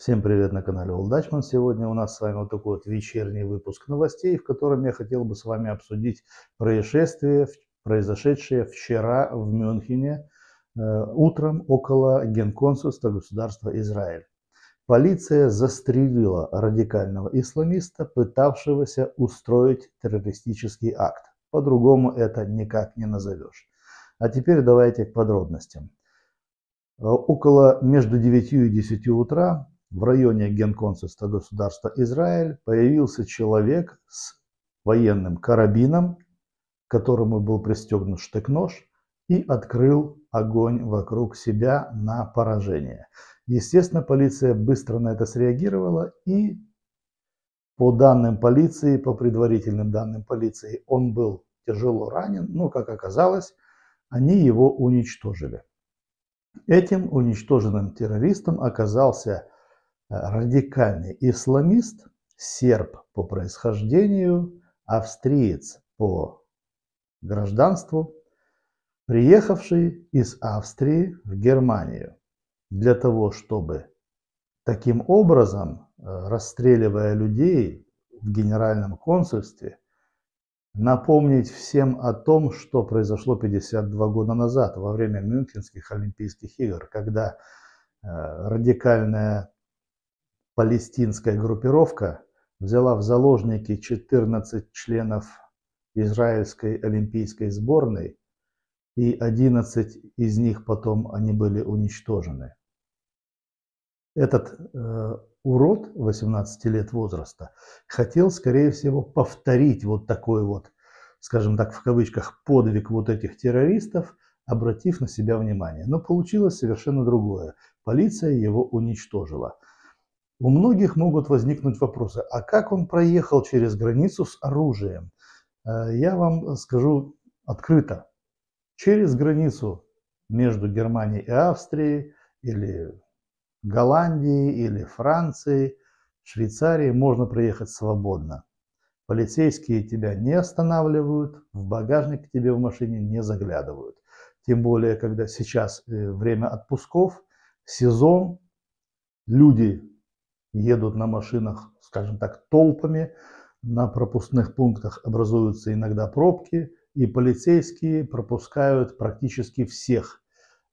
Всем привет на канале Олдачман. Сегодня у нас с вами вот такой вот вечерний выпуск новостей, в котором я хотел бы с вами обсудить происшествие, произошедшее вчера в Мюнхене э, утром около генконсульства государства Израиль. Полиция застрелила радикального исламиста, пытавшегося устроить террористический акт. По-другому это никак не назовешь. А теперь давайте к подробностям. Э, около между 9 и 10 утра в районе генконсульства государства Израиль появился человек с военным карабином, к которому был пристегнут штык-нож, и открыл огонь вокруг себя на поражение. Естественно, полиция быстро на это среагировала и по данным полиции, по предварительным данным полиции, он был тяжело ранен, но, как оказалось, они его уничтожили. Этим уничтоженным террористом оказался радикальный исламист, серб по происхождению, австриец по гражданству, приехавший из Австрии в Германию для того, чтобы таким образом, э, расстреливая людей в генеральном консульстве, напомнить всем о том, что произошло 52 года назад во время Мюнхенских Олимпийских игр, когда э, радикальная палестинская группировка взяла в заложники 14 членов израильской олимпийской сборной, и 11 из них потом они были уничтожены. Этот э, урод 18 лет возраста хотел, скорее всего, повторить вот такой вот, скажем так, в кавычках, подвиг вот этих террористов, обратив на себя внимание. Но получилось совершенно другое. Полиция его уничтожила. У многих могут возникнуть вопросы, а как он проехал через границу с оружием? Э, я вам скажу открыто. Через границу между Германией и Австрией, или Голландией, или Францией, Швейцарией можно проехать свободно. Полицейские тебя не останавливают, в багажник к тебе в машине не заглядывают. Тем более, когда сейчас э, время отпусков, сезон, люди едут на машинах, скажем так, толпами, на пропускных пунктах образуются иногда пробки, и полицейские пропускают практически всех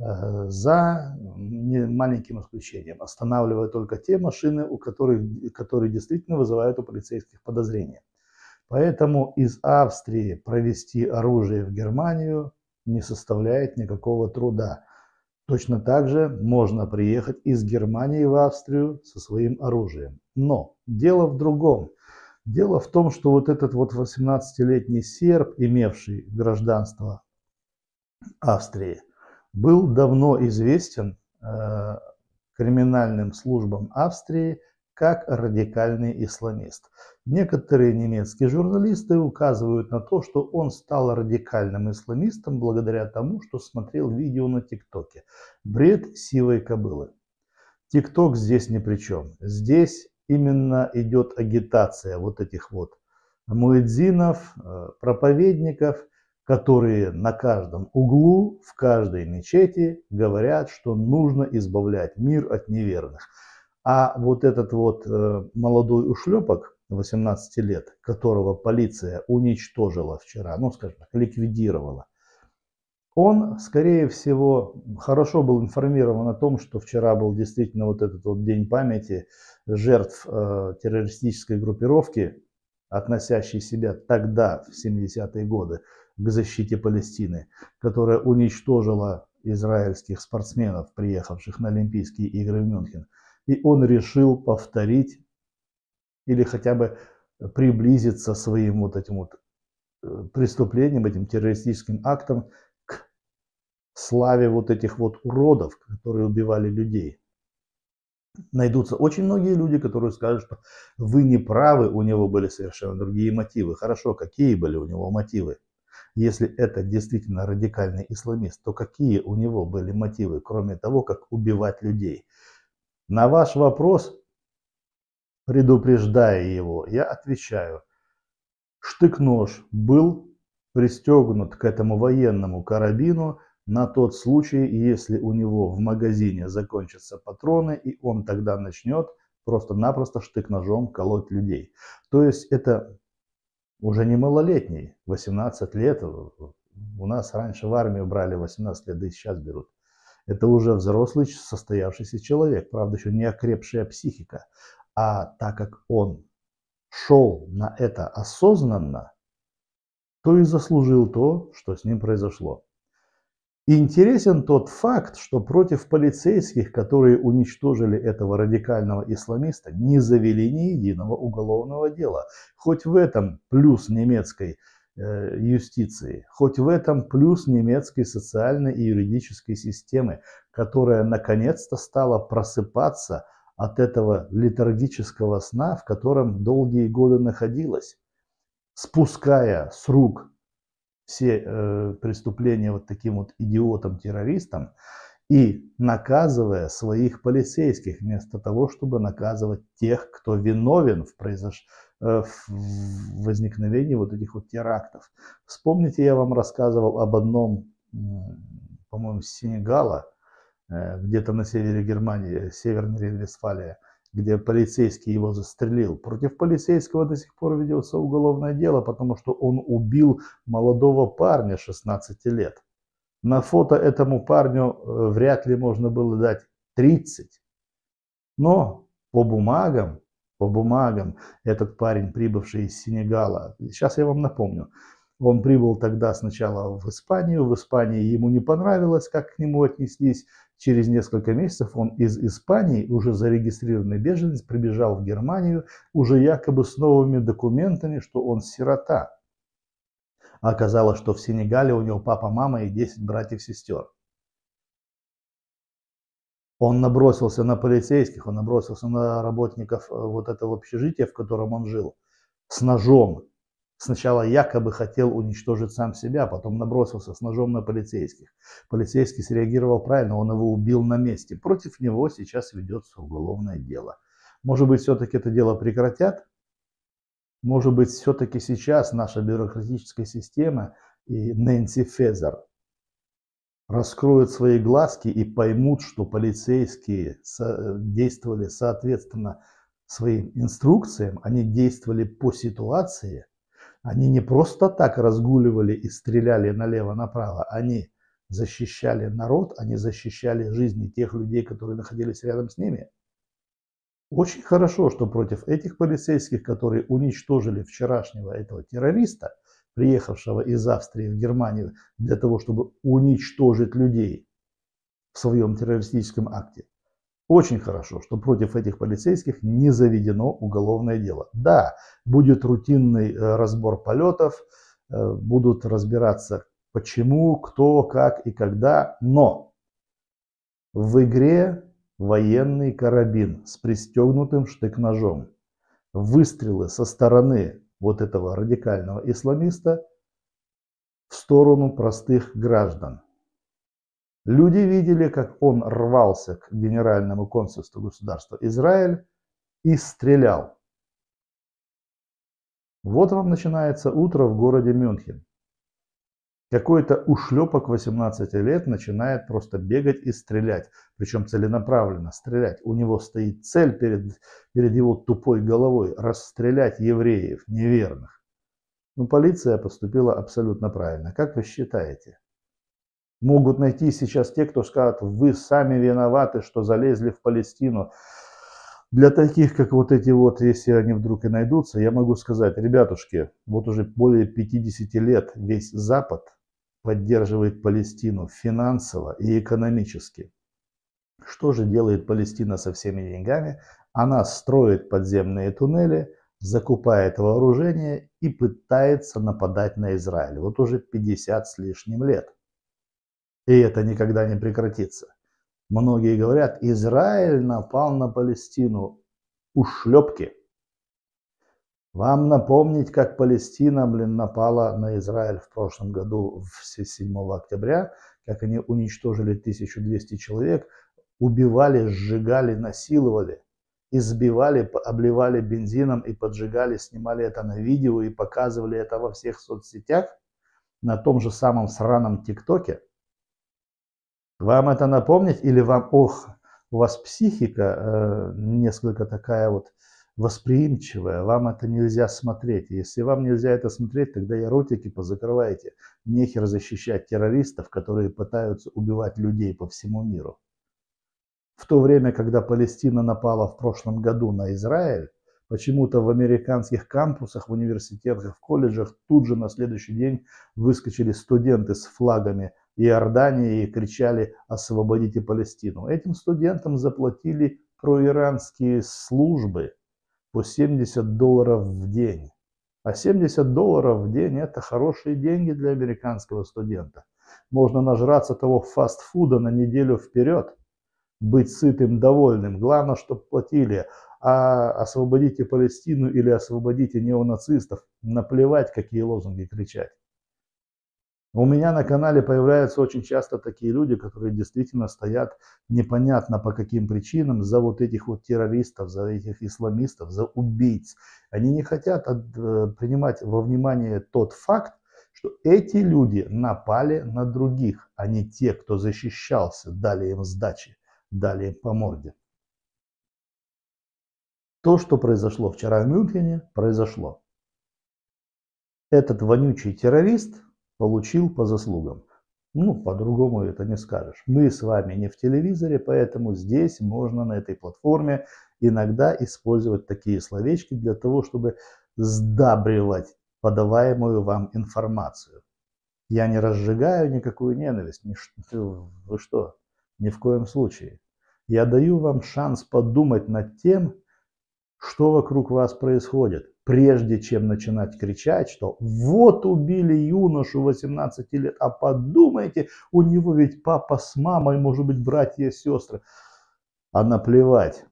э, за маленьким исключением, останавливая только те машины, у которых, которые действительно вызывают у полицейских подозрения. Поэтому из Австрии провести оружие в Германию не составляет никакого труда. Точно так же можно приехать из Германии в Австрию со своим оружием. Но дело в другом. Дело в том, что вот этот вот 18-летний серб, имевший гражданство Австрии, был давно известен э, криминальным службам Австрии как радикальный исламист. Некоторые немецкие журналисты указывают на то, что он стал радикальным исламистом благодаря тому, что смотрел видео на ТикТоке. Бред сивой кобылы. ТикТок здесь ни при чем. Здесь именно идет агитация вот этих вот муэдзинов, э, проповедников, которые на каждом углу, в каждой мечети говорят, что нужно избавлять мир от неверных. А вот этот вот э, молодой ушлепок, 18 лет, которого полиция уничтожила вчера, ну, скажем так, ликвидировала, он, скорее всего, хорошо был информирован о том, что вчера был действительно вот этот вот день памяти жертв э, террористической группировки, относящей себя тогда, в 70-е годы, к защите Палестины, которая уничтожила израильских спортсменов, приехавших на Олимпийские игры в Мюнхен и он решил повторить или хотя бы приблизиться своим вот этим вот э, преступлением, этим террористическим актом к славе вот этих вот уродов, которые убивали людей. Найдутся очень многие люди, которые скажут, что вы не правы, у него были совершенно другие мотивы. Хорошо, какие были у него мотивы? Если это действительно радикальный исламист, то какие у него были мотивы, кроме того, как убивать людей? На ваш вопрос, предупреждая его, я отвечаю. Штык-нож был пристегнут к этому военному карабину на тот случай, если у него в магазине закончатся патроны, и он тогда начнет просто-напросто штык-ножом колоть людей. То есть это уже не малолетний, 18 лет. У нас раньше в армию брали 18 лет, да и сейчас берут. Это уже взрослый, состоявшийся человек, правда, еще не окрепшая психика. А так как он шел на это осознанно, то и заслужил то, что с ним произошло. Интересен тот факт, что против полицейских, которые уничтожили этого радикального исламиста, не завели ни единого уголовного дела. Хоть в этом плюс немецкой Э, юстиции. Хоть в этом плюс немецкой социальной и юридической системы, которая наконец-то стала просыпаться от этого литургического сна, в котором долгие годы находилась, спуская с рук все э, преступления вот таким вот идиотам-террористам и наказывая своих полицейских вместо того, чтобы наказывать тех, кто виновен в, произошедшем. Э, возникновении вот этих вот терактов. Вспомните, я вам рассказывал об одном, по-моему, Сенегала, э, где-то на севере Германии, северной Рейн-Вестфалия, где полицейский его застрелил. Против полицейского до сих пор ведется уголовное дело, потому что он убил молодого парня 16 лет. На фото этому парню э, вряд ли можно было дать 30. Но по бумагам по бумагам этот парень, прибывший из Сенегала. Сейчас я вам напомню. Он прибыл тогда сначала в Испанию. В Испании ему не понравилось, как к нему отнеслись. Через несколько месяцев он из Испании, уже зарегистрированный беженец, прибежал в Германию, уже якобы с новыми документами, что он сирота. оказалось, что в Сенегале у него папа, мама и 10 братьев-сестер. Он набросился на полицейских, он набросился на работников э, вот этого общежития, в котором он жил, с ножом. Сначала якобы хотел уничтожить сам себя, а потом набросился с ножом на полицейских. Полицейский среагировал правильно, он его убил на месте. Против него сейчас ведется уголовное дело. Может быть, все-таки это дело прекратят? Может быть, все-таки сейчас наша бюрократическая система и Нэнси Фезер раскроют свои глазки и поймут, что полицейские э, действовали соответственно своим инструкциям, они действовали по ситуации, они не просто так разгуливали и стреляли налево-направо, они защищали народ, они защищали жизни тех людей, которые находились рядом с ними. Очень хорошо, что против этих полицейских, которые уничтожили вчерашнего этого террориста – приехавшего из Австрии в Германию для того, чтобы уничтожить людей в своем террористическом акте. Очень хорошо, что против этих полицейских не заведено уголовное дело. Да, будет рутинный э, разбор полетов, э, будут разбираться почему, кто, как и когда, но в игре военный карабин с пристегнутым штык-ножом. Выстрелы со стороны вот этого радикального исламиста в сторону простых граждан. Люди видели, как он рвался к генеральному консульству государства Израиль и стрелял. Вот вам начинается утро в городе Мюнхен. Какой-то ушлепок 18 лет начинает просто бегать и стрелять. Причем целенаправленно стрелять. У него стоит цель перед, перед его тупой головой. Расстрелять евреев, неверных. Но ну, полиция поступила абсолютно правильно. Как вы считаете? Могут найти сейчас те, кто скажет, вы сами виноваты, что залезли в Палестину для таких, как вот эти вот, если они вдруг и найдутся, я могу сказать, ребятушки, вот уже более 50 лет весь Запад поддерживает Палестину финансово и экономически. Что же делает Палестина со всеми деньгами? Она строит подземные туннели, закупает вооружение и пытается нападать на Израиль. Вот уже 50 с лишним лет. И это никогда не прекратится. Многие говорят, Израиль напал на Палестину. Ушлепки. Вам напомнить, как Палестина, блин, напала на Израиль в прошлом году, в 7 октября, как они уничтожили 1200 человек, убивали, сжигали, насиловали, избивали, обливали бензином и поджигали, снимали это на видео и показывали это во всех соцсетях, на том же самом сраном ТикТоке – вам это напомнить или вам, ох, у вас психика э, несколько такая вот восприимчивая, вам это нельзя смотреть. Если вам нельзя это смотреть, тогда я ротики позакрывайте. Нехер защищать террористов, которые пытаются убивать людей по всему миру. В то время, когда Палестина напала в прошлом году на Израиль, почему-то в американских кампусах, в университетах, в колледжах тут же на следующий день выскочили студенты с флагами – Иордании и кричали «Освободите Палестину». Этим студентам заплатили проиранские службы по 70 долларов в день. А 70 долларов в день – это хорошие деньги для американского студента. Можно нажраться того фастфуда на неделю вперед, быть сытым, довольным. Главное, чтобы платили. А освободите Палестину или освободите неонацистов. Наплевать, какие лозунги кричать. У меня на канале появляются очень часто такие люди, которые действительно стоят непонятно по каким причинам за вот этих вот террористов, за этих исламистов, за убийц. Они не хотят э, принимать во внимание тот факт, что эти люди напали на других, а не те, кто защищался, дали им сдачи, дали им по морде. То, что произошло вчера в Мюнхене, произошло. Этот вонючий террорист получил по заслугам. Ну, по-другому это не скажешь. Мы с вами не в телевизоре, поэтому здесь можно на этой платформе иногда использовать такие словечки для того, чтобы сдабривать подаваемую вам информацию. Я не разжигаю никакую ненависть. Вы что? Ни в коем случае. Я даю вам шанс подумать над тем, что вокруг вас происходит, прежде чем начинать кричать, что вот убили юношу 18 лет, а подумайте, у него ведь папа с мамой, может быть, братья и сестры. А наплевать.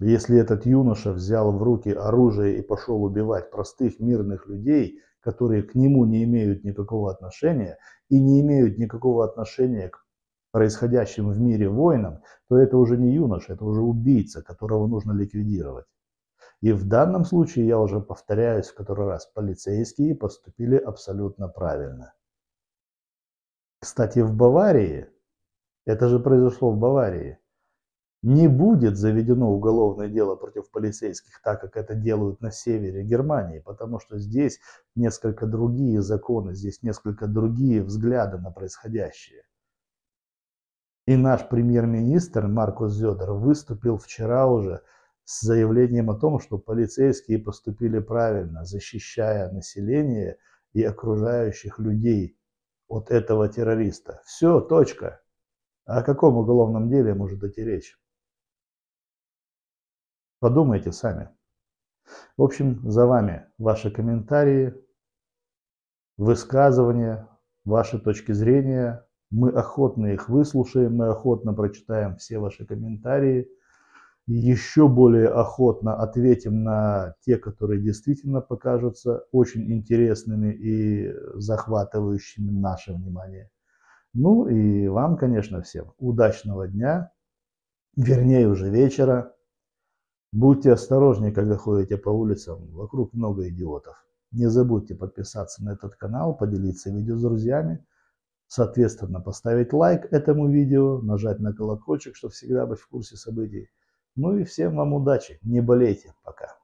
Если этот юноша взял в руки оружие и пошел убивать простых мирных людей, которые к нему не имеют никакого отношения и не имеют никакого отношения к происходящим в мире воинам, то это уже не юноша, это уже убийца, которого нужно ликвидировать. И в данном случае, я уже повторяюсь в который раз, полицейские поступили абсолютно правильно. Кстати, в Баварии, это же произошло в Баварии, не будет заведено уголовное дело против полицейских, так как это делают на севере Германии, потому что здесь несколько другие законы, здесь несколько другие взгляды на происходящее. И наш премьер-министр Маркус Зедер выступил вчера уже с заявлением о том, что полицейские поступили правильно, защищая население и окружающих людей от этого террориста. Все, точка. О каком уголовном деле может идти речь? Подумайте сами. В общем, за вами ваши комментарии, высказывания, ваши точки зрения, мы охотно их выслушаем, мы охотно прочитаем все ваши комментарии, еще более охотно ответим на те, которые действительно покажутся очень интересными и захватывающими наше внимание. Ну и вам, конечно, всем удачного дня, вернее уже вечера. Будьте осторожнее, когда ходите по улицам, вокруг много идиотов. Не забудьте подписаться на этот канал, поделиться видео с друзьями. Соответственно, поставить лайк этому видео, нажать на колокольчик, чтобы всегда быть в курсе событий. Ну и всем вам удачи, не болейте, пока.